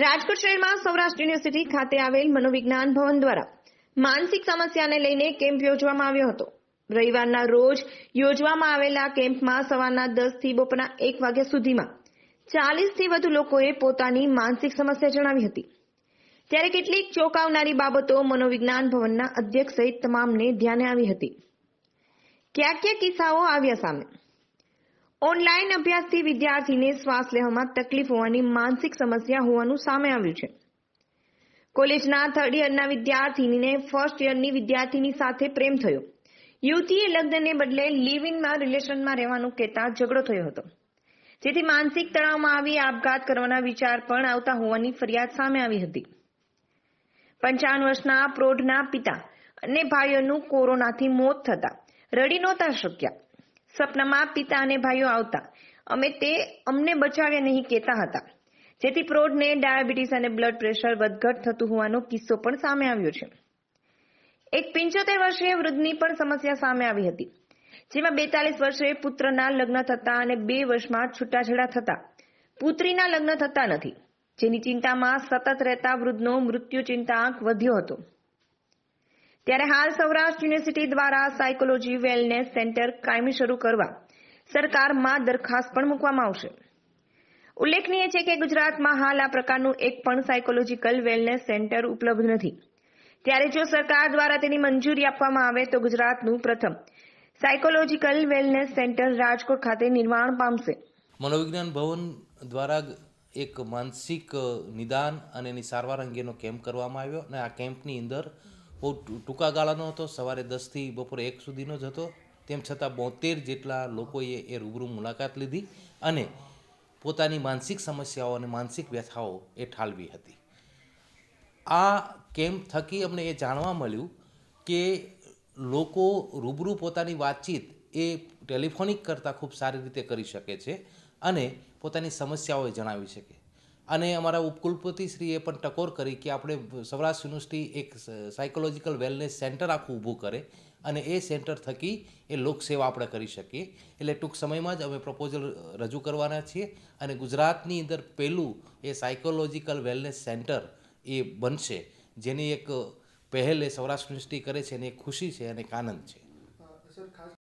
રાજકોટ શહેરમાં સૌરાષ્ટ્ર યુનિવર્સિટી ખાતે આવેલ મનોવિજ્ઞાન ભવન દ્વારા માનસિક સમસ્યાને લઈને કેમ્પ યોજવામાં આવ્યો હતો રવિવારના રોજ યોજવામાં આવેલા કેમ્પમાં સવારના દસથી બપોરના એક વાગ્યા સુધીમાં ચાલીસથી વધુ લોકોએ પોતાની માનસિક સમસ્યા જણાવી હતી ત્યારે કેટલીક ચોંકાવનારી બાબતો મનોવિજ્ઞાન ભવનના અધ્યક્ષ સહિત તમામને ધ્યાને આવી હતી ક્યાં ક્યાં કિસ્સાઓ આવ્યા સામે ઓનલાઈન અભ્યાસથી વિદ્યાર્થીને શ્વાસ લેવામાં તકલીફ હોવાની માનસિક સમસ્યા હોવાનું સામે આવ્યું છે કોલેજના થર્ડ યરના વિદ્યાર્થીનીને ફર્સ્ટ યરની વિદ્યાર્થીની સાથે પ્રેમ થયો યુવતીએ લગ્નને બદલે લિવ ઇનમાં રિલેશનમાં રહેવાનું કહેતા ઝઘડો થયો હતો જેથી માનસિક તણાવમાં આવી આપઘાત કરવાના વિચાર પણ આવતા હોવાની ફરિયાદ સામે આવી હતી પંચાવન વર્ષના પ્રોઢના પિતા અને ભાઈઓનું કોરોનાથી મોત થતા રડી નહોતા શક્યા સપનામાં પિતા અને ભાઈઓ આવતા અમે તે અમને બચાવ્યા નહીં કહેતા હતા જેથી પ્રૌઢને ડાયાબિટીસ અને બ્લડ પ્રેશર વધઘટ થતું હોવાનો કિસ્સો પણ સામે આવ્યો છે એક પિંચોતેર વર્ષીય વૃદ્ધની પણ સમસ્યા સામે આવી હતી જેમાં બેતાલીસ વર્ષે પુત્રના લગ્ન થતા અને બે વર્ષમાં છૂટાછેડા થતા પુત્રીના લગ્ન થતા નથી જેની ચિંતામાં સતત રહેતા વૃદ્ધનો મૃત્યુ ચિંતા આંક વધ્યો હતો ત્યારે હાલ સૌરાષ્ટ્ર યુનિવર્સિટી દ્વારા સાયકોલોજી વેલનેસ સેન્ટર કાયમી શરૂ કરવા સરકારમાં દરખાસ્ત પણ મૂકવામાં આવશે ઉલ્લેખનીય છે કે ગુજરાતમાં હાલ આ પ્રકારનું એક પણ સાયકોલોજીકલ વેલનેસ સેન્ટર ઉપલબ્ધ નથી ત્યારે જો સરકાર દ્વારા તેની મંજૂરી આપવામાં આવે તો ગુજરાતનું પ્રથમ સાયકોલોજીકલ વેલનેસ સેન્ટર રાજકોટ ખાતે નિર્માણ પામશે મનોવિજ્ઞાન ભવન દ્વારા એક માનસિક નિદાન અને એની સારવાર અંગેનો કેમ્પ કરવામાં આવ્યો અને આ કેમ્પની અંદર બહુ ટૂંકા ગાળાનો હતો સવારે દસથી બપોરે એક સુધીનો જ હતો તેમ છતાં બોતેર જેટલા લોકોએ એ રૂબરૂ મુલાકાત લીધી અને પોતાની માનસિક સમસ્યાઓ અને માનસિક વ્યથાઓ એ ઠાલવી હતી આ કેમ્પ થકી અમને એ જાણવા મળ્યું કે લોકો રૂબરૂ પોતાની વાતચીત એ ટેલિફોનિક કરતાં ખૂબ સારી રીતે કરી શકે છે અને પોતાની સમસ્યાઓ જણાવી શકે અને અમારા ઉપકુલપતિશ્રીએ પણ ટકોર કરી કે આપણે સૌરાષ્ટ્ર યુનિવર્સિટી એક સાયકોલોજીકલ વેલનેસ સેન્ટર આખું ઊભું કરે અને એ સેન્ટર થકી એ લોકસેવા આપણે કરી શકીએ એટલે ટૂંક સમયમાં જ અમે પ્રપોઝલ રજૂ કરવાના છીએ અને ગુજરાતની અંદર પહેલું એ સાયકોલોજીકલ વેલનેસ સેન્ટર એ બનશે જેની એક પહેલ એ સૌરાષ્ટ્ર યુનિવર્સિટી કરે છે અને એ ખુશી છે અને એક આનંદ છે